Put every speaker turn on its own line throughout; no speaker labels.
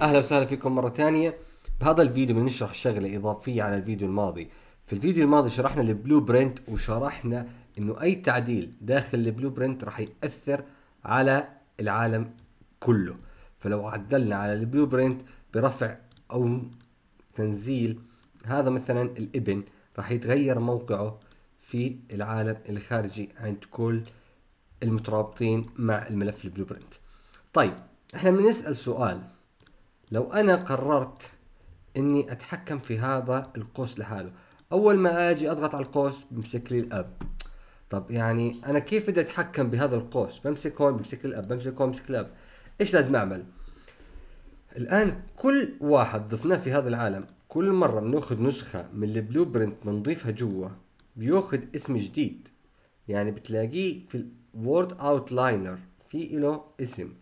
اهلا وسهلا فيكم مره ثانيه بهذا الفيديو بنشرح شغله اضافيه على الفيديو الماضي في الفيديو الماضي شرحنا البلو برنت وشرحنا انه اي تعديل داخل البلو برنت راح ياثر على العالم كله فلو عدلنا على البلو برنت برفع او تنزيل هذا مثلا الابن راح يتغير موقعه في العالم الخارجي عند كل المترابطين مع الملف البلو برنت طيب احنا بنسأل سؤال لو انا قررت اني اتحكم في هذا القوس لحاله اول ما اجي اضغط على القوس بمسك لي الاب طب يعني انا كيف بدي اتحكم بهذا القوس بمسك هون بمسك الاب بمسك هون بمسك الاب ايش لازم اعمل الان كل واحد ضفناه في هذا العالم كل مره بناخذ نسخه من البلو برنت بنضيفها جوا بياخد اسم جديد يعني بتلاقيه في الوورد اوتلاينر في له اسم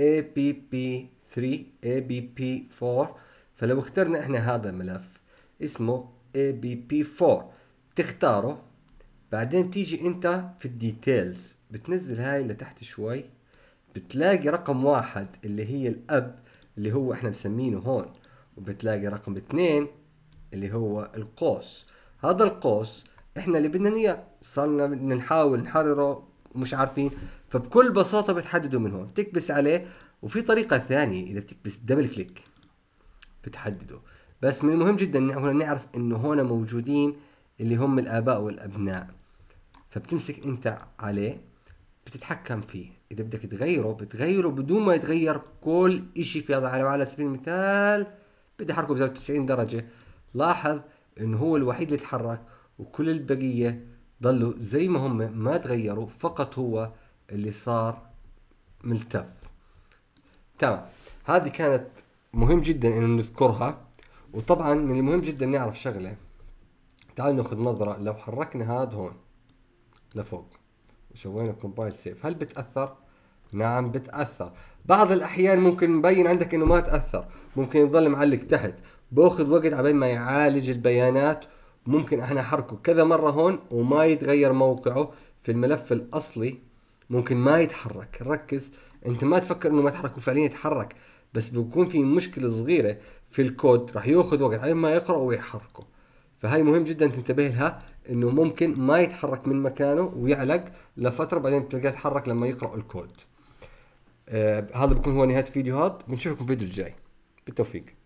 APP3 APP4 فلو اخترنا احنا هذا الملف اسمه APP4 تختاره بعدين تيجي انت في الديتيلز بتنزل هاي لتحت شوي بتلاقي رقم واحد اللي هي الاب اللي هو احنا مسمينه هون وبتلاقي رقم اثنين اللي هو القوس هذا القوس احنا اللي بدنا اياه صرنا بدنا نحاول نحرره ومش عارفين فبكل بساطه بتحدده من هون بتكبس عليه وفي طريقه ثانيه اذا بتكبس دبل كليك بتحدده بس من المهم جدا ان نعرف انه هون موجودين اللي هم الاباء والابناء فبتمسك انت عليه بتتحكم فيه اذا بدك تغيره بتغيره بدون ما يتغير كل شيء في هذا العالم على سبيل المثال بدي احركه بزاويه 90 درجه لاحظ انه هو الوحيد اللي تحرك وكل البقية ضلوا زي ما هم ما تغيروا فقط هو اللي صار ملتف تمام هذه كانت مهم جدا انه نذكرها وطبعا من المهم جدا نعرف شغله تعال ناخذ نظره لو حركنا هذا هون لفوق وسوينا كومبايل سيف هل بتاثر نعم بتاثر بعض الاحيان ممكن مبين عندك انه ما تاثر ممكن يضل معلق تحت باخذ وقت على ما يعالج البيانات ممكن احنا احركه كذا مرة هون وما يتغير موقعه في الملف الاصلي ممكن ما يتحرك ركز انت ما تفكر انه ما تحركه وفعليا يتحرك بس بيكون في مشكلة صغيرة في الكود راح ياخذ وقت على ما يقرأ ويحركه فهي مهم جدا تنتبه لها انه ممكن ما يتحرك من مكانه ويعلق لفترة بعدين بتلاقيه يتحرك لما يقرأ الكود آه هذا بكون هو نهاية الفيديو هذا بنشوفكم في الفيديو الجاي بالتوفيق